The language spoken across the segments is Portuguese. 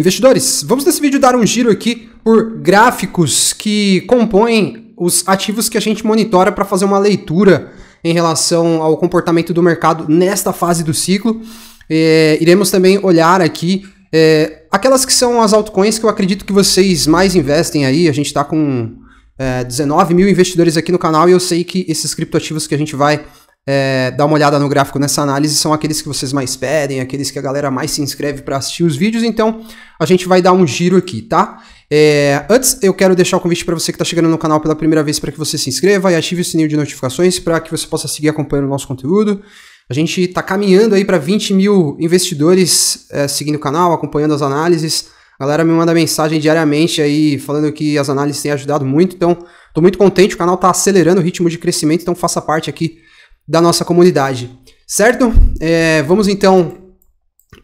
Investidores, vamos nesse vídeo dar um giro aqui por gráficos que compõem os ativos que a gente monitora para fazer uma leitura em relação ao comportamento do mercado nesta fase do ciclo. É, iremos também olhar aqui é, aquelas que são as altcoins que eu acredito que vocês mais investem aí. A gente está com é, 19 mil investidores aqui no canal e eu sei que esses criptoativos que a gente vai é, dar uma olhada no gráfico nessa análise, são aqueles que vocês mais pedem, aqueles que a galera mais se inscreve para assistir os vídeos, então a gente vai dar um giro aqui, tá? É, antes, eu quero deixar o convite para você que está chegando no canal pela primeira vez para que você se inscreva e ative o sininho de notificações para que você possa seguir acompanhando o nosso conteúdo. A gente está caminhando aí para 20 mil investidores é, seguindo o canal, acompanhando as análises. A galera me manda mensagem diariamente aí falando que as análises têm ajudado muito, então estou muito contente, o canal está acelerando o ritmo de crescimento, então faça parte aqui da nossa comunidade. Certo? É, vamos então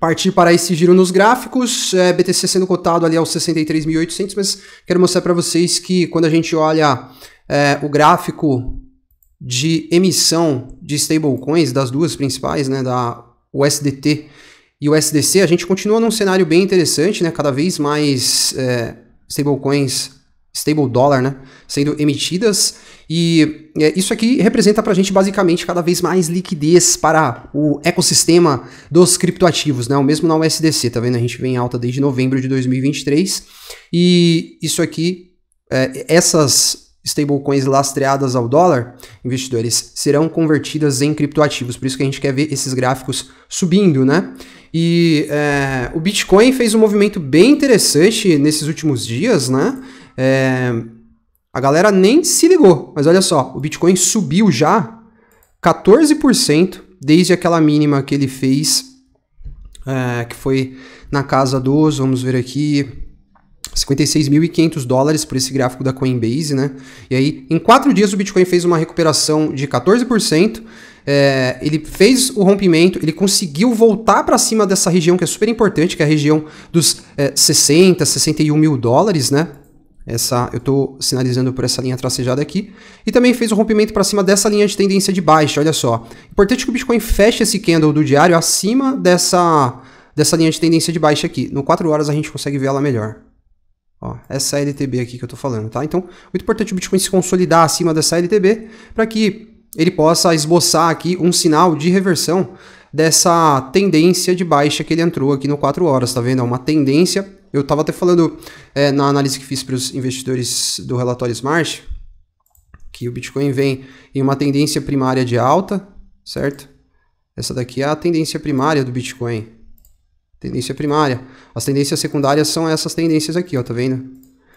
partir para esse giro nos gráficos. É, BTC sendo cotado ali aos 63.800, mas quero mostrar para vocês que quando a gente olha é, o gráfico de emissão de stablecoins, das duas principais, né, da USDT e USDC, a gente continua num cenário bem interessante, né, cada vez mais é, stablecoins stable dollar, né, sendo emitidas. E é, isso aqui representa para a gente basicamente cada vez mais liquidez para o ecossistema dos criptoativos, né? O mesmo na USDC, tá vendo? A gente vem em alta desde novembro de 2023 e isso aqui, é, essas stablecoins lastreadas ao dólar, investidores, serão convertidas em criptoativos. Por isso que a gente quer ver esses gráficos subindo, né? E é, o Bitcoin fez um movimento bem interessante nesses últimos dias, né? É, a galera nem se ligou, mas olha só, o Bitcoin subiu já 14% desde aquela mínima que ele fez, é, que foi na casa dos, vamos ver aqui, 56.500 dólares por esse gráfico da Coinbase, né? E aí, em quatro dias, o Bitcoin fez uma recuperação de 14%. É, ele fez o rompimento, ele conseguiu voltar para cima dessa região que é super importante, que é a região dos é, 60, 61 mil dólares, né? Essa, eu estou sinalizando por essa linha tracejada aqui. E também fez o rompimento para cima dessa linha de tendência de baixa, olha só. Importante que o Bitcoin feche esse candle do diário acima dessa, dessa linha de tendência de baixa aqui. No 4 horas a gente consegue ver ela melhor. Ó, essa é LTB aqui que eu estou falando, tá? Então, muito importante o Bitcoin se consolidar acima dessa LTB para que ele possa esboçar aqui um sinal de reversão dessa tendência de baixa que ele entrou aqui no 4 horas, tá vendo? É uma tendência eu estava até falando é, na análise que fiz para os investidores do relatório Smart, que o Bitcoin vem em uma tendência primária de alta, certo? Essa daqui é a tendência primária do Bitcoin. Tendência primária. As tendências secundárias são essas tendências aqui, ó, tá vendo?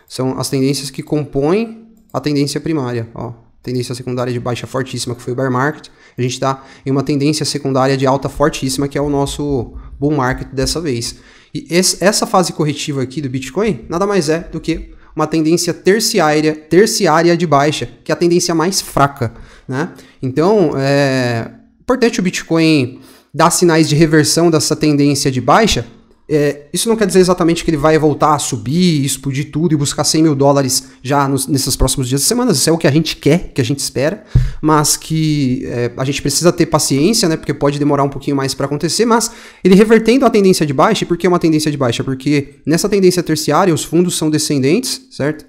São as tendências que compõem a tendência primária, ó. Tendência secundária de baixa fortíssima, que foi o bear market. A gente está em uma tendência secundária de alta fortíssima, que é o nosso bull market dessa vez. E esse, essa fase corretiva aqui do Bitcoin nada mais é do que uma tendência terciária, terciária de baixa, que é a tendência mais fraca, né? Então, é importante o Bitcoin dar sinais de reversão dessa tendência de baixa é, isso não quer dizer exatamente que ele vai voltar a subir, explodir tudo e buscar 100 mil dólares já nos, nesses próximos dias e semanas. Isso é o que a gente quer, que a gente espera, mas que é, a gente precisa ter paciência, né? Porque pode demorar um pouquinho mais para acontecer. Mas ele revertendo a tendência de baixa, e por que uma tendência de baixa? Porque nessa tendência terciária, os fundos são descendentes, certo?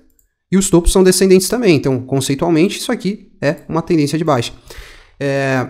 E os topos são descendentes também. Então, conceitualmente, isso aqui é uma tendência de baixa. É.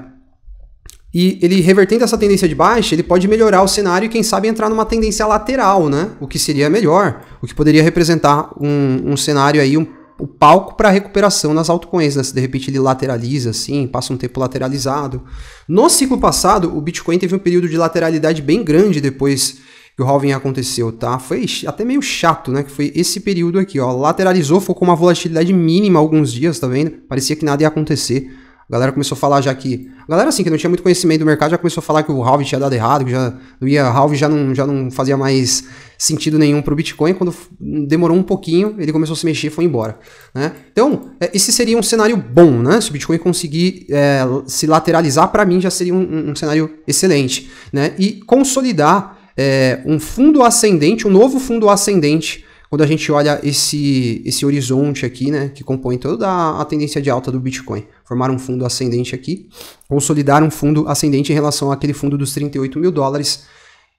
E ele revertendo essa tendência de baixa, ele pode melhorar o cenário e quem sabe entrar numa tendência lateral, né? O que seria melhor, o que poderia representar um, um cenário aí, um, o um palco para recuperação nas altcoins, né? Se de repente ele lateraliza assim, passa um tempo lateralizado. No ciclo passado, o Bitcoin teve um período de lateralidade bem grande depois que o halving aconteceu, tá? Foi até meio chato, né? Que foi esse período aqui, ó. Lateralizou, ficou com uma volatilidade mínima alguns dias, tá vendo? Parecia que nada ia acontecer. A galera começou a falar já que. A galera, assim, que não tinha muito conhecimento do mercado, já começou a falar que o halving tinha dado errado, que já não ia, halving já não, já não fazia mais sentido nenhum para o Bitcoin. Quando demorou um pouquinho, ele começou a se mexer e foi embora. Né? Então, é, esse seria um cenário bom, né? Se o Bitcoin conseguir é, se lateralizar, para mim já seria um, um, cenário excelente. Né? E consolidar é, um fundo ascendente, um novo fundo ascendente quando a gente olha esse, esse horizonte aqui, né, que compõe toda a tendência de alta do Bitcoin. Formar um fundo ascendente aqui, consolidar um fundo ascendente em relação àquele fundo dos 38 mil dólares,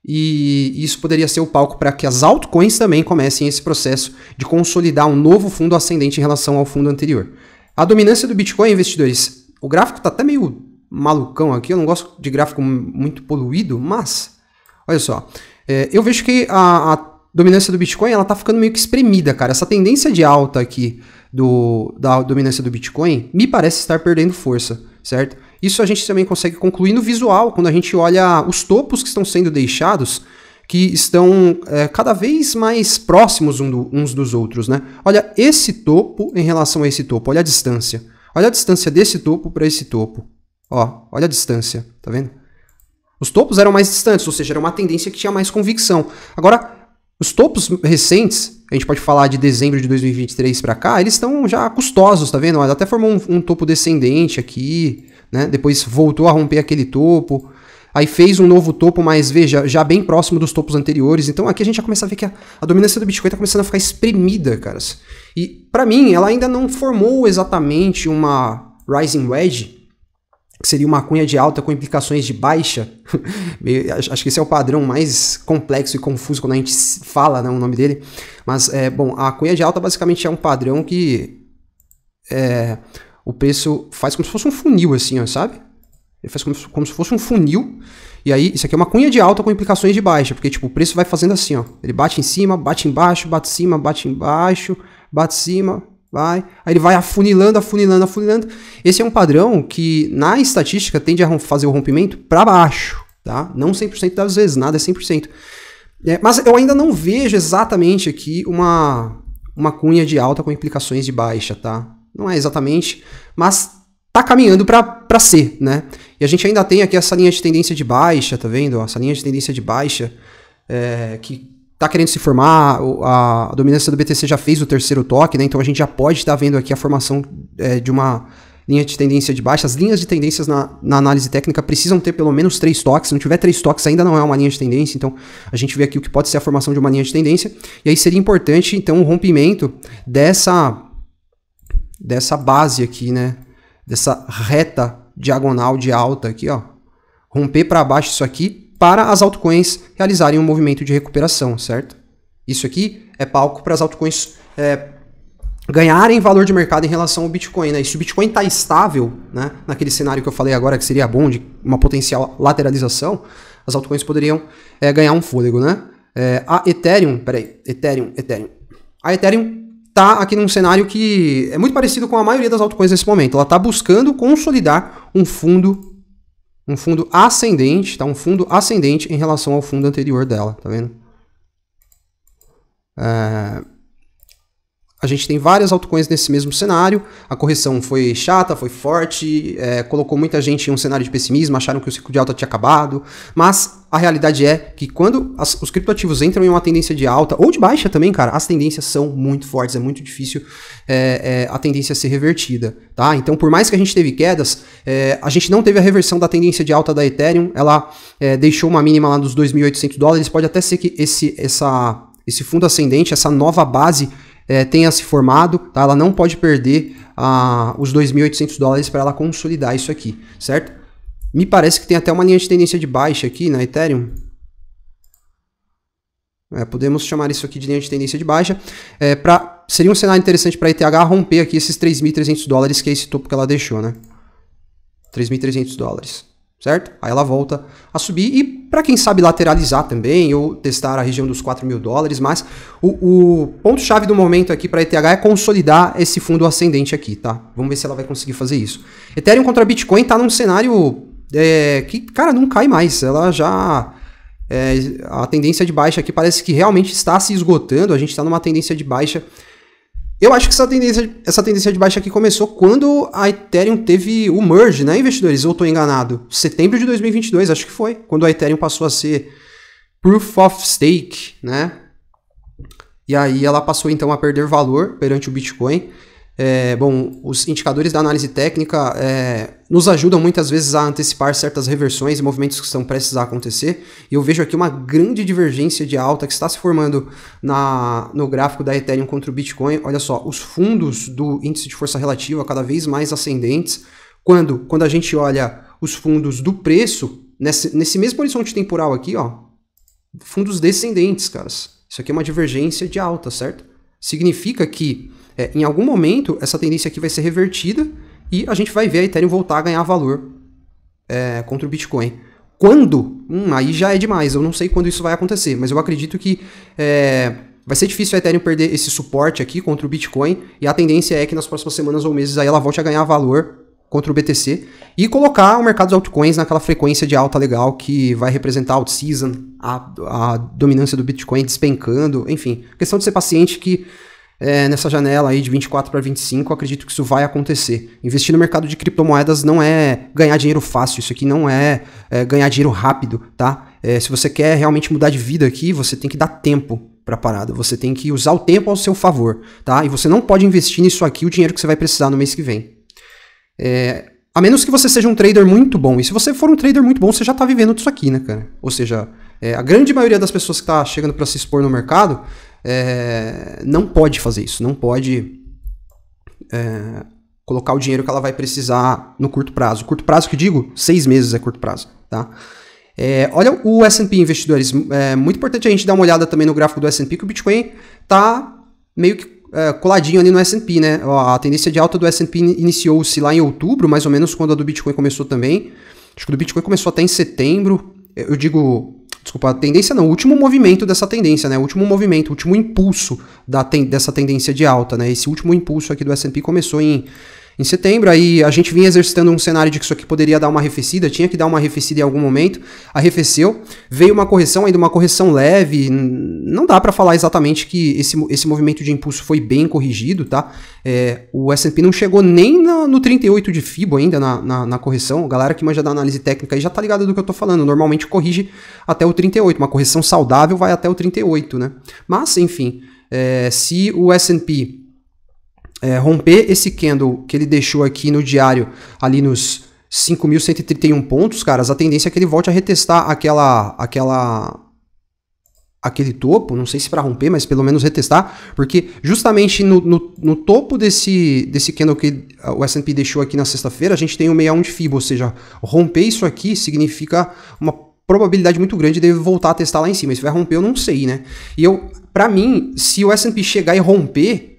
e isso poderia ser o palco para que as altcoins também comecem esse processo de consolidar um novo fundo ascendente em relação ao fundo anterior. A dominância do Bitcoin, investidores, o gráfico está até meio malucão aqui, eu não gosto de gráfico muito poluído, mas olha só, é, eu vejo que a, a dominância do Bitcoin ela tá ficando meio que espremida, cara. Essa tendência de alta aqui do, da dominância do Bitcoin me parece estar perdendo força, certo? Isso a gente também consegue concluir no visual, quando a gente olha os topos que estão sendo deixados, que estão é, cada vez mais próximos um do, uns dos outros, né? Olha esse topo em relação a esse topo, olha a distância. Olha a distância desse topo para esse topo. Ó, olha a distância, tá vendo? Os topos eram mais distantes, ou seja, era uma tendência que tinha mais convicção. Agora, os topos recentes, a gente pode falar de dezembro de 2023 para cá, eles estão já custosos, tá vendo? Ela até formou um, um, topo descendente aqui, né? Depois voltou a romper aquele topo. Aí fez um novo topo, mas veja, já bem próximo dos topos anteriores. Então aqui a gente já começa a ver que a, a dominância do Bitcoin está começando a ficar espremida, caras. E para mim, ela ainda não formou exatamente uma rising wedge, seria uma cunha de alta com implicações de baixa. Acho que esse é o padrão mais complexo e confuso quando a gente fala né, o nome dele. Mas, é, bom, a cunha de alta basicamente é um padrão que é, o preço faz como se fosse um funil, assim, ó, sabe? Ele faz como se, como se fosse um funil. E aí, isso aqui é uma cunha de alta com implicações de baixa, porque tipo, o preço vai fazendo assim, ó. Ele bate em cima, bate embaixo, bate em cima, bate embaixo, bate em cima, vai. Aí ele vai afunilando, afunilando, afunilando. Esse é um padrão que na estatística tende a fazer o rompimento para baixo, tá? Não 100% das vezes, nada é 100%. É, mas eu ainda não vejo exatamente aqui uma, uma cunha de alta com implicações de baixa, tá? Não é exatamente, mas tá caminhando para ser, né? E a gente ainda tem aqui essa linha de tendência de baixa, tá vendo? Essa linha de tendência de baixa é, que tá querendo se formar, a, dominância do BTC já fez o terceiro toque, né? Então a gente já pode estar tá vendo aqui a formação é, de uma linha de tendência de baixa. As linhas de tendências na, na, análise técnica precisam ter pelo menos três toques. Se não tiver três toques, ainda não é uma linha de tendência. Então, a gente vê aqui o que pode ser a formação de uma linha de tendência. E aí seria importante, então, o um rompimento dessa, dessa base aqui, né? Dessa reta diagonal de alta aqui, ó. Romper para baixo isso aqui para as altcoins realizarem um movimento de recuperação, certo? Isso aqui é palco para as altcoins é, ganharem valor de mercado em relação ao Bitcoin. Né? E se o Bitcoin está estável, né? naquele cenário que eu falei agora, que seria bom de uma potencial lateralização, as altcoins poderiam é, ganhar um fôlego. Né? É, a Ethereum, peraí, Ethereum, Ethereum. A Ethereum está aqui num cenário que é muito parecido com a maioria das altcoins nesse momento. Ela está buscando consolidar um fundo um fundo ascendente, tá? Um fundo ascendente em relação ao fundo anterior dela, tá vendo? É, a gente tem várias altcoins nesse mesmo cenário. A correção foi chata, foi forte, é, colocou muita gente em um cenário de pessimismo, acharam que o ciclo de alta tinha acabado. Mas a realidade é que quando as, os criptoativos entram em uma tendência de alta ou de baixa também, cara, as tendências são muito fortes, é muito difícil é, é, a tendência ser revertida, tá? Então, por mais que a gente teve quedas, é, a gente não teve a reversão da tendência de alta da Ethereum. Ela é, deixou uma mínima lá dos 2.800 dólares. Pode até ser que esse essa esse fundo ascendente, essa nova base é, tenha se formado, tá? Ela não pode perder ah, os 2.800 dólares para ela consolidar isso aqui, certo? Me parece que tem até uma linha de tendência de baixa aqui na Ethereum. É, podemos chamar isso aqui de linha de tendência de baixa. É, pra, seria um cenário interessante para a ETH romper aqui esses 3.300 dólares, que é esse topo que ela deixou, né? 3.300 dólares certo? Aí ela volta a subir e para quem sabe lateralizar também ou testar a região dos 4 mil dólares, mas o, o ponto-chave do momento aqui para ETH é consolidar esse fundo ascendente aqui, tá? Vamos ver se ela vai conseguir fazer isso. Ethereum contra Bitcoin tá num cenário é, que, cara, não cai mais, ela já... É, a tendência de baixa aqui parece que realmente está se esgotando, a gente está numa tendência de baixa eu acho que essa tendência, essa tendência de baixa aqui começou quando a Ethereum teve o merge, né, investidores? Eu estou enganado. Setembro de 2022, acho que foi, quando a Ethereum passou a ser proof of stake, né? E aí ela passou então a perder valor perante o Bitcoin. É, bom, os indicadores da análise técnica é, nos ajudam muitas vezes a antecipar certas reversões e movimentos que estão prestes a acontecer. E eu vejo aqui uma grande divergência de alta que está se formando na, no gráfico da Ethereum contra o Bitcoin. Olha só, os fundos do índice de força relativa cada vez mais ascendentes. Quando, quando a gente olha os fundos do preço, nesse, nesse mesmo horizonte temporal aqui, ó, fundos descendentes, caras. Isso aqui é uma divergência de alta, certo? Significa que é, em algum momento essa tendência aqui vai ser revertida e a gente vai ver a Ethereum voltar a ganhar valor é, contra o Bitcoin. Quando? Hum, aí já é demais. Eu não sei quando isso vai acontecer, mas eu acredito que é, vai ser difícil a Ethereum perder esse suporte aqui contra o Bitcoin. E a tendência é que nas próximas semanas ou meses aí ela volte a ganhar valor contra o BTC e colocar o mercado de altcoins naquela frequência de alta legal que vai representar out season, a, a dominância do Bitcoin despencando, enfim. Questão de ser paciente que é, nessa janela aí de 24 para 25, acredito que isso vai acontecer. Investir no mercado de criptomoedas não é ganhar dinheiro fácil, isso aqui não é, é ganhar dinheiro rápido, tá? É, se você quer realmente mudar de vida aqui, você tem que dar tempo para a parada. Você tem que usar o tempo ao seu favor, tá? E você não pode investir nisso aqui o dinheiro que você vai precisar no mês que vem. É, a menos que você seja um trader muito bom. E se você for um trader muito bom, você já está vivendo disso aqui, né, cara? Ou seja, é, a grande maioria das pessoas que está chegando para se expor no mercado é, não pode fazer isso, não pode é, colocar o dinheiro que ela vai precisar no curto prazo. Curto prazo que digo, seis meses é curto prazo, tá? É, olha o S&P, investidores, é muito importante a gente dar uma olhada também no gráfico do S&P, que o Bitcoin tá meio que é, coladinho ali no S&P, né? A tendência de alta do S&P iniciou-se lá em outubro, mais ou menos quando a do Bitcoin começou também. Acho que o do Bitcoin começou até em setembro. Eu digo desculpa, a tendência não, o último movimento dessa tendência, né? O último movimento, o último impulso da ten, dessa tendência de alta, né? Esse último impulso aqui do S&P começou em em setembro. Aí a gente vinha exercitando um cenário de que isso aqui poderia dar uma arrefecida, tinha que dar uma arrefecida em algum momento. Arrefeceu, veio uma correção, ainda uma correção leve. Não dá para falar exatamente que esse, esse movimento de impulso foi bem corrigido, tá? É, o S&P não chegou nem no 38 de FIBO ainda na, na, na correção. A galera que manja da análise técnica aí já tá ligada do que eu tô falando. Normalmente corrige até o 38. Uma correção saudável vai até o 38, né? Mas, enfim, é, se o S&P é, romper esse candle que ele deixou aqui no diário, ali nos 5.131 pontos, caras, a tendência é que ele volte a retestar aquela, aquela, aquele topo, não sei se para romper, mas pelo menos retestar, porque justamente no, no, no topo desse, desse candle que o S&P deixou aqui na sexta-feira, a gente tem o 61 de FIBO, ou seja, romper isso aqui significa uma probabilidade muito grande de ele voltar a testar lá em cima, se vai romper eu não sei, né? E eu, para mim, se o S&P chegar e romper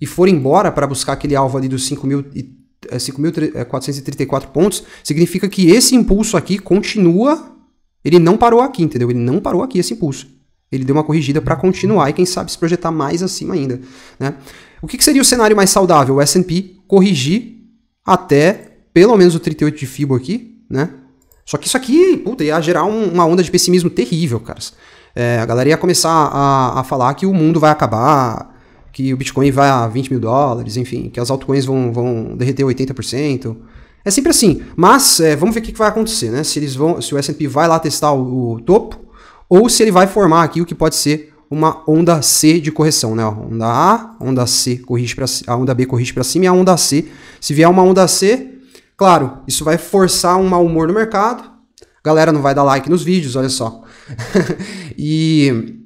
e for embora para buscar aquele alvo ali dos 5.434 é, é, pontos, significa que esse impulso aqui continua, ele não parou aqui, entendeu? Ele não parou aqui esse impulso. Ele deu uma corrigida para continuar e quem sabe se projetar mais acima ainda, né? O que, que seria o cenário mais saudável? O S&P corrigir até pelo menos o 38 de Fibo aqui, né? Só que isso aqui, puta, ia gerar um, uma onda de pessimismo terrível, caras. É, a galera ia começar a, a falar que o mundo vai acabar, que o Bitcoin vai a 20 mil dólares, enfim, que as altcoins vão, vão derreter 80%. É sempre assim. Mas é, vamos ver o que, vai acontecer, né? Se eles vão, se o S&P vai lá testar o, o, topo ou se ele vai formar aqui o que pode ser uma onda C de correção, né? Onda A, onda C corrige para a onda B corrige para cima e a onda C. Se vier uma onda C, claro, isso vai forçar um mau humor no mercado. Galera não vai dar like nos vídeos, olha só. e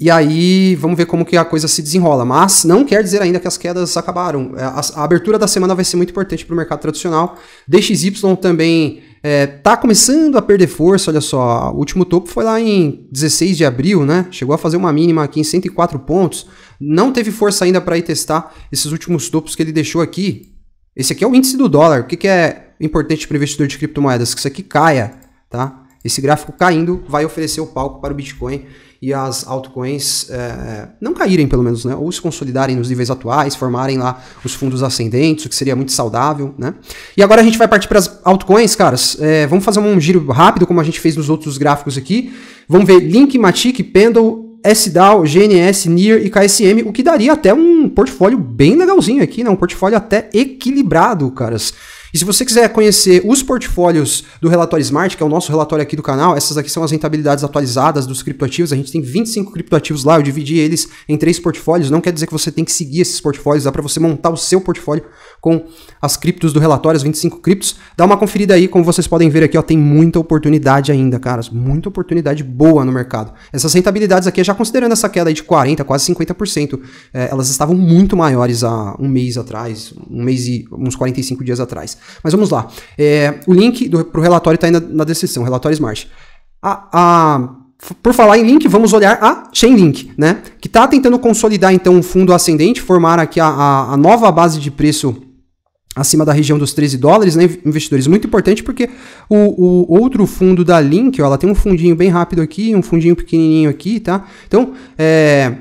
e aí, vamos ver como que a coisa se desenrola. Mas não quer dizer ainda que as quedas acabaram. É, a, a abertura da semana vai ser muito importante para o mercado tradicional. DXY também está é, tá começando a perder força, olha só. O último topo foi lá em 16 de abril, né? Chegou a fazer uma mínima aqui em 104 pontos. Não teve força ainda para ir testar esses últimos topos que ele deixou aqui. Esse aqui é o índice do dólar. O que, que é importante para o investidor de criptomoedas? Que isso aqui caia, tá? Esse gráfico caindo vai oferecer o palco para o Bitcoin e as altcoins é, não caírem, pelo menos, né? Ou se consolidarem nos níveis atuais, formarem lá os fundos ascendentes, o que seria muito saudável, né? E agora a gente vai partir para as altcoins, caras. É, vamos fazer um giro rápido, como a gente fez nos outros gráficos aqui. Vamos ver Link, Matic, Pendle, SDAO, GNS, NIR e KSM, o que daria até um portfólio bem legalzinho aqui, né? Um portfólio até equilibrado, caras. E se você quiser conhecer os portfólios do relatório Smart, que é o nosso relatório aqui do canal, essas aqui são as rentabilidades atualizadas dos criptoativos. A gente tem 25 criptoativos lá, eu dividi eles em três portfólios. Não quer dizer que você tem que seguir esses portfólios, dá para você montar o seu portfólio com as criptos do relatório, as 25 criptos. Dá uma conferida aí, como vocês podem ver aqui, ó, tem muita oportunidade ainda, caras, muita oportunidade boa no mercado. Essas rentabilidades aqui, já considerando essa queda de 40, quase 50%, é, eh, elas estavam muito maiores há um mês atrás, um mês e uns 45 dias atrás. Mas vamos lá. É, o link para o relatório está aí na, na, descrição, relatório Smart. A, a, por falar em link, vamos olhar a Chainlink, né? Que está tentando consolidar então um fundo ascendente, formar aqui a, a, a nova base de preço acima da região dos 13 dólares, né, investidores? Muito importante porque o, o outro fundo da Link, ó, ela tem um fundinho bem rápido aqui, um fundinho pequenininho aqui, tá? Então, é,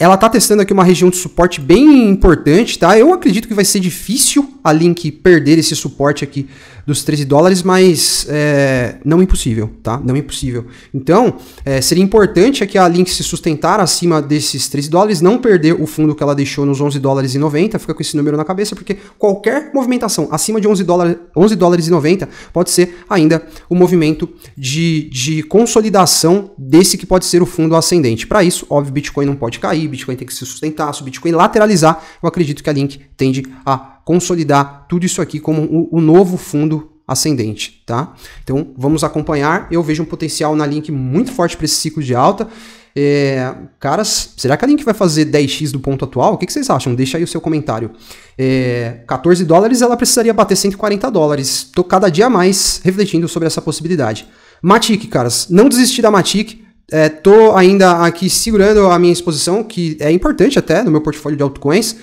ela está testando aqui uma região de suporte bem importante, tá? Eu acredito que vai ser difícil a Link perder esse suporte aqui dos 13 dólares, mas é, não impossível, tá? Não impossível. Então, é, seria importante é que a Link se sustentar acima desses 13 dólares, não perder o fundo que ela deixou nos 11 dólares e 90, fica com esse número na cabeça, porque qualquer movimentação acima de 11 dólares, 11 dólares e 90 pode ser ainda um movimento de, de consolidação desse que pode ser o fundo ascendente. Para isso, óbvio, Bitcoin não pode cair, Bitcoin tem que se sustentar, se o Bitcoin lateralizar, eu acredito que a Link tende a consolidar tudo isso aqui como o, o novo fundo ascendente, tá? Então vamos acompanhar. Eu vejo um potencial na Link muito forte para esse ciclo de alta. É, caras, será que a Link vai fazer 10x do ponto atual? O que, que vocês acham? Deixa aí o seu comentário. É, 14 dólares, ela precisaria bater 140 dólares. Tô cada dia mais refletindo sobre essa possibilidade. Matic, caras, não desistir da Matic. É, tô ainda aqui segurando a minha exposição, que é importante até no meu portfólio de altcoins.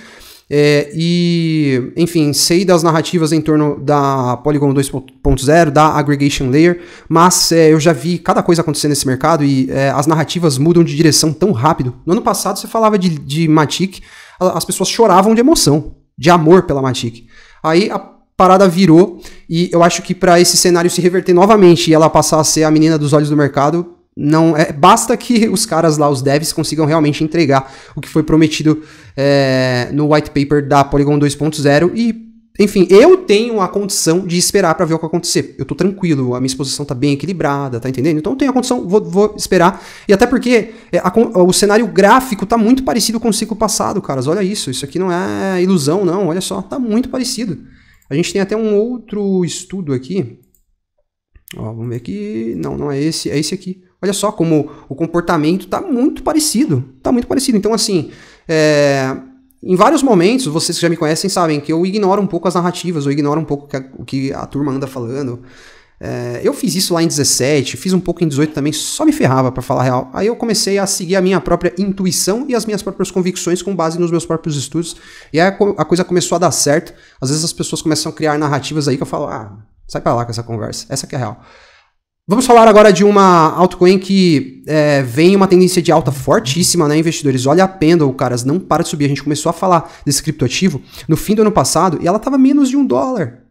É, e, enfim, sei das narrativas em torno da Polygon 2.0, da Aggregation Layer, mas é, eu já vi cada coisa acontecendo nesse mercado e é, as narrativas mudam de direção tão rápido. No ano passado, você falava de, de Matic, as pessoas choravam de emoção, de amor pela Matic. Aí a parada virou e eu acho que para esse cenário se reverter novamente e ela passar a ser a menina dos olhos do mercado, não é, basta que os caras lá, os devs, consigam realmente entregar o que foi prometido é, no white paper da Polygon 2.0 e enfim, eu tenho a condição de esperar para ver o que acontecer. Eu tô tranquilo, a minha exposição tá bem equilibrada, tá entendendo? Então eu tenho a condição, vou, vou esperar. E até porque é, a, o cenário gráfico tá muito parecido com o ciclo passado, caras. Olha isso, isso aqui não é ilusão, não. Olha só, tá muito parecido. A gente tem até um outro estudo aqui. Ó, vamos ver aqui. Não, não é esse, é esse aqui. Olha só como o comportamento está muito parecido. Está muito parecido. Então, assim, é, em vários momentos, vocês que já me conhecem sabem que eu ignoro um pouco as narrativas, eu ignoro um pouco o que a turma anda falando. É, eu fiz isso lá em 17, fiz um pouco em 18 também, só me ferrava para falar a real. Aí eu comecei a seguir a minha própria intuição e as minhas próprias convicções com base nos meus próprios estudos. E aí a coisa começou a dar certo. Às vezes as pessoas começam a criar narrativas aí que eu falo, ah, sai pra lá com essa conversa. Essa que é a real. Vamos falar agora de uma altcoin que é, vem uma tendência de alta fortíssima, né, investidores? Olha a Pendle, caras, não para de subir. A gente começou a falar desse criptoativo no fim do ano passado e ela estava menos de um dólar.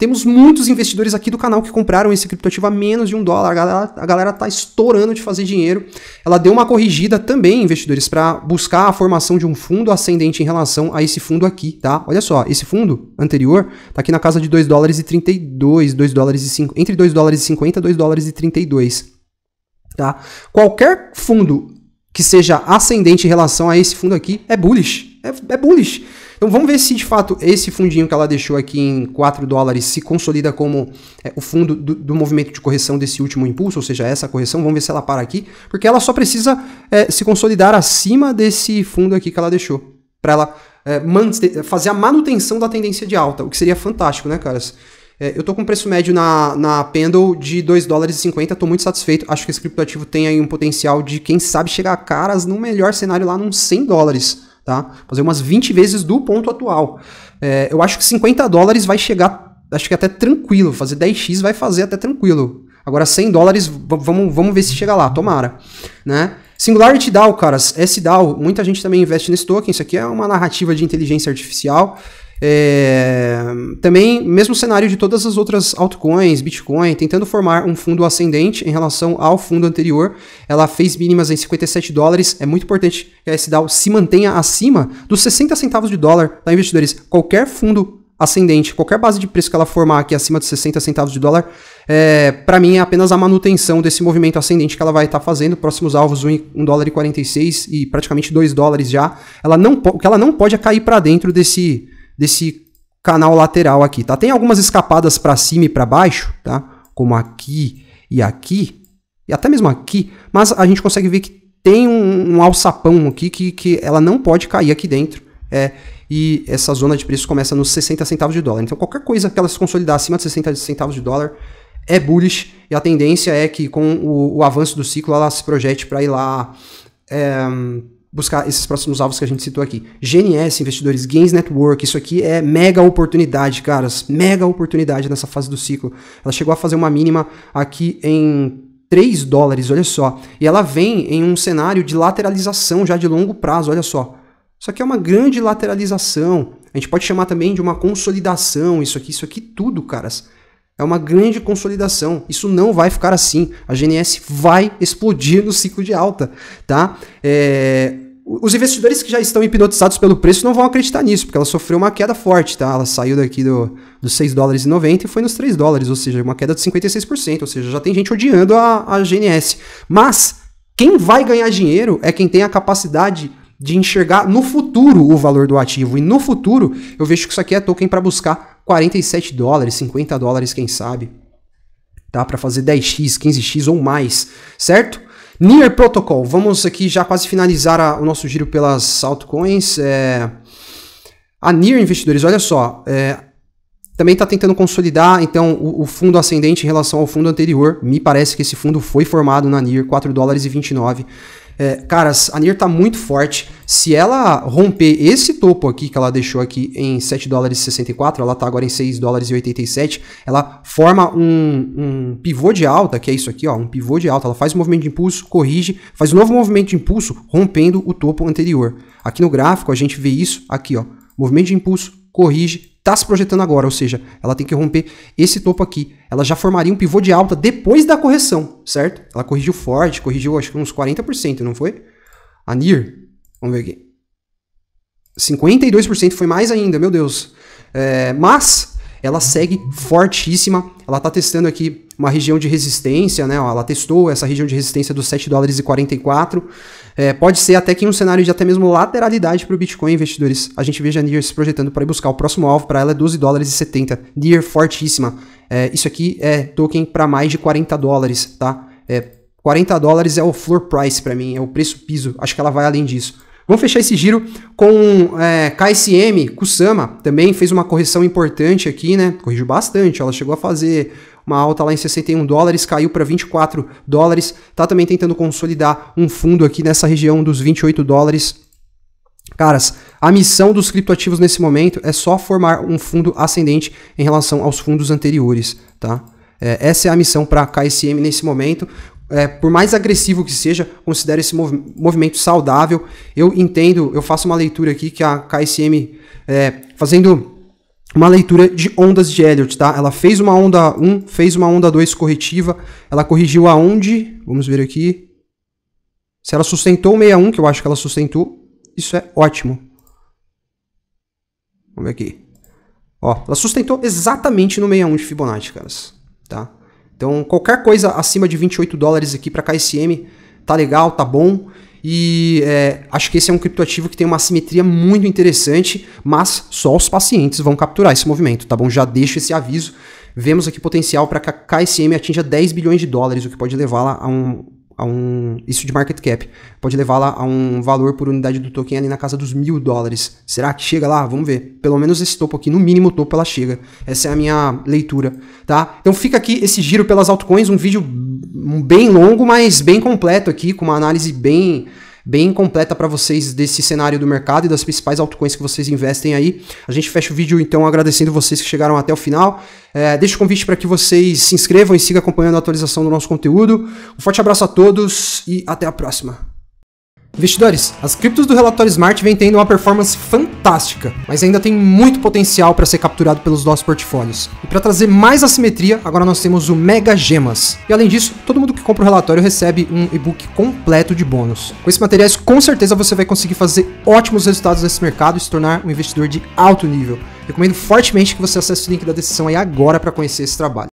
Temos muitos investidores aqui do canal que compraram esse criptoativo a menos de um dólar. A galera, a galera tá estourando de fazer dinheiro. Ela deu uma corrigida também, investidores, para buscar a formação de um fundo ascendente em relação a esse fundo aqui, tá? Olha só, esse fundo anterior tá aqui na casa de 2 dólares e 32, 2 dólares e 5, entre 2 dólares e 50 e 2 dólares e 32. Tá? Qualquer fundo que seja ascendente em relação a esse fundo aqui é bullish. É, é bullish. Então vamos ver se de fato esse fundinho que ela deixou aqui em 4 dólares se consolida como é, o fundo do, do, movimento de correção desse último impulso, ou seja, essa correção. Vamos ver se ela para aqui, porque ela só precisa é, se consolidar acima desse fundo aqui que ela deixou, para ela é, fazer a manutenção da tendência de alta, o que seria fantástico, né, caras? É, eu tô com preço médio na, na Pendle de 2 dólares e 50, tô muito satisfeito. Acho que esse criptoativo tem aí um potencial de, quem sabe, chegar a caras no melhor cenário lá nos 100 dólares tá? Fazer umas 20 vezes do ponto atual. É, eu acho que 50 dólares vai chegar, acho que até tranquilo. Fazer 10x vai fazer até tranquilo. Agora 100 dólares, vamos, vamos ver se chega lá, tomara, né? Singularity DAO, caras, SDAO, muita gente também investe nesse token, isso aqui é uma narrativa de inteligência artificial, é, também, mesmo cenário de todas as outras altcoins, Bitcoin, tentando formar um fundo ascendente em relação ao fundo anterior. Ela fez mínimas em 57 dólares. É muito importante que a SDAO se mantenha acima dos 60 centavos de dólar. Tá, investidores? Qualquer fundo ascendente, qualquer base de preço que ela formar aqui acima de 60 centavos de dólar, é, para mim é apenas a manutenção desse movimento ascendente que ela vai estar tá fazendo, próximos alvos 1, 1 dólar e 46 e praticamente 2 dólares já. Ela não, o que ela não pode é cair para dentro desse desse canal lateral aqui, tá? Tem algumas escapadas para cima e para baixo, tá? Como aqui e aqui, e até mesmo aqui, mas a gente consegue ver que tem um, um alçapão aqui que, que ela não pode cair aqui dentro, é, e essa zona de preço começa nos 60 centavos de dólar. Então qualquer coisa que ela se consolidar acima de 60 centavos de dólar é bullish, e a tendência é que com o, o avanço do ciclo ela se projete para ir lá... É, buscar esses próximos alvos que a gente citou aqui. GNS, investidores, Gains Network, isso aqui é mega oportunidade, caras. Mega oportunidade nessa fase do ciclo. Ela chegou a fazer uma mínima aqui em 3 dólares, olha só. E ela vem em um cenário de lateralização já de longo prazo, olha só. Isso aqui é uma grande lateralização. A gente pode chamar também de uma consolidação, isso aqui, isso aqui tudo, caras é uma grande consolidação. Isso não vai ficar assim. A GNS vai explodir no ciclo de alta, tá? É, os investidores que já estão hipnotizados pelo preço não vão acreditar nisso, porque ela sofreu uma queda forte, tá? Ela saiu daqui do, dos 6 dólares e 90 e foi nos 3 dólares, ou seja, uma queda de 56%, ou seja, já tem gente odiando a, a GNS. Mas quem vai ganhar dinheiro é quem tem a capacidade de enxergar no futuro o valor do ativo. E no futuro, eu vejo que isso aqui é token para buscar 47 dólares, 50 dólares, quem sabe. Tá? Para fazer 10x, 15x ou mais, certo? Near Protocol, vamos aqui já quase finalizar a, o nosso giro pelas altcoins. É... A Near Investidores, olha só, é... também está tentando consolidar então o, o, fundo ascendente em relação ao fundo anterior. Me parece que esse fundo foi formado na Near, 4 dólares e 29 é, cara, a NIR tá muito forte. Se ela romper esse topo aqui que ela deixou aqui em 7 dólares e 64, ela tá agora em 6 dólares e 87, ela forma um, um pivô de alta, que é isso aqui, ó, um pivô de alta. Ela faz um movimento de impulso, corrige, faz um novo movimento de impulso, rompendo o topo anterior. Aqui no gráfico a gente vê isso aqui, ó. Movimento de impulso, corrige, está se projetando agora, ou seja, ela tem que romper esse topo aqui. Ela já formaria um pivô de alta depois da correção, certo? Ela corrigiu forte, corrigiu acho que uns 40%, não foi? A NIR, vamos ver aqui. 52% foi mais ainda, meu Deus. É, mas ela segue fortíssima. Ela está testando aqui uma região de resistência, né? Ela testou essa região de resistência dos 7 dólares e 44. É, pode ser até que um cenário de até mesmo lateralidade para o Bitcoin, investidores, a gente veja a NIR se projetando para ir buscar o próximo alvo, para ela 12 é dólares e 70. near fortíssima. É, isso aqui é token para mais de 40 dólares, tá? É, 40 dólares é o floor price para mim, é o preço piso. Acho que ela vai além disso. Vamos fechar esse giro com é, KSM, Kusama, também fez uma correção importante aqui, né? Corrigiu bastante, ela chegou a fazer uma alta lá em 61 dólares, caiu para 24 dólares, tá também tentando consolidar um fundo aqui nessa região dos 28 dólares. Caras, a missão dos criptoativos nesse momento é só formar um fundo ascendente em relação aos fundos anteriores, tá? É, essa é a missão para a KSM nesse momento. É, por mais agressivo que seja, considero esse mov movimento saudável. Eu entendo, eu faço uma leitura aqui que a KSM, é, fazendo uma leitura de ondas de Elliott, tá? Ela fez uma onda 1, fez uma onda 2 corretiva, ela corrigiu aonde? Vamos ver aqui. Se ela sustentou o 61, que eu acho que ela sustentou, isso é ótimo. Vamos ver aqui. Ó, ela sustentou exatamente no 61 de Fibonacci, caras, tá? Então, qualquer coisa acima de 28 dólares aqui para KSM, tá legal, tá bom. E é, acho que esse é um criptoativo que tem uma simetria muito interessante, mas só os pacientes vão capturar esse movimento, tá bom? Já deixo esse aviso. Vemos aqui potencial para que a KSM atinja 10 bilhões de dólares, o que pode levá-la a um, a um. Isso de market cap. Pode levá-la a um valor por unidade do token ali na casa dos mil dólares. Será que chega lá? Vamos ver. Pelo menos esse topo aqui, no mínimo o topo ela chega. Essa é a minha leitura, tá? Então fica aqui esse giro pelas altcoins, um vídeo bem longo, mas bem completo aqui, com uma análise bem bem completa para vocês desse cenário do mercado e das principais altcoins que vocês investem aí. A gente fecha o vídeo então agradecendo vocês que chegaram até o final. É, deixo o convite para que vocês se inscrevam e sigam acompanhando a atualização do nosso conteúdo. Um forte abraço a todos e até a próxima. Investidores, as criptos do relatório Smart vem tendo uma performance fantástica, mas ainda tem muito potencial para ser capturado pelos nossos portfólios. E para trazer mais assimetria, agora nós temos o Mega Gemas. E além disso, todo mundo que compra o relatório recebe um e-book completo de bônus. Com esses materiais, com certeza você vai conseguir fazer ótimos resultados nesse mercado e se tornar um investidor de alto nível. Recomendo fortemente que você acesse o link da decisão aí agora para conhecer esse trabalho.